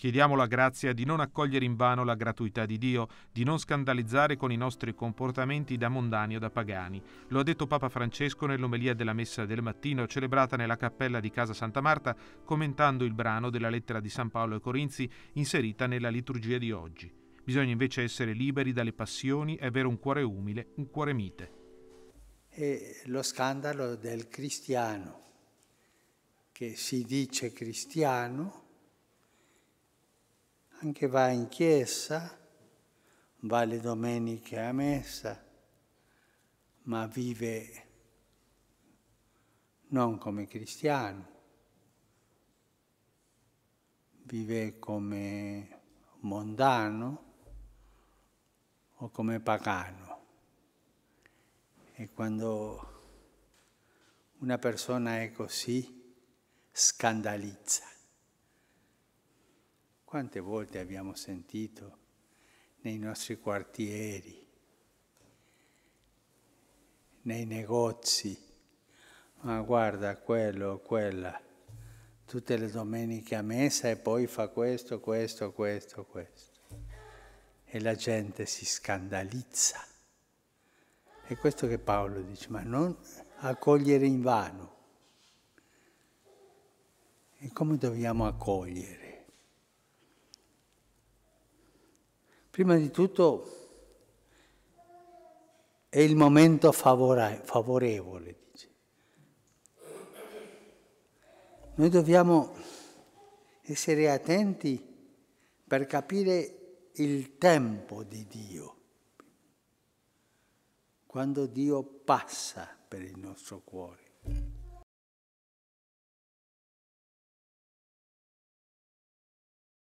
Chiediamo la grazia di non accogliere in vano la gratuità di Dio, di non scandalizzare con i nostri comportamenti da mondani o da pagani. Lo ha detto Papa Francesco nell'omelia della messa del mattino celebrata nella cappella di Casa Santa Marta, commentando il brano della lettera di San Paolo ai Corinzi inserita nella liturgia di oggi. Bisogna invece essere liberi dalle passioni e avere un cuore umile, un cuore mite. E lo scandalo del cristiano, che si dice cristiano, anche va in chiesa, va le domeniche a messa, ma vive non come cristiano, vive come mondano o come pagano. E quando una persona è così, scandalizza. Quante volte abbiamo sentito nei nostri quartieri, nei negozi, ma guarda quello, quella, tutte le domeniche a messa e poi fa questo, questo, questo, questo. E la gente si scandalizza. È questo che Paolo dice, ma non accogliere in vano. E come dobbiamo accogliere? Prima di tutto è il momento favore, favorevole, dice. Noi dobbiamo essere attenti per capire il tempo di Dio, quando Dio passa per il nostro cuore.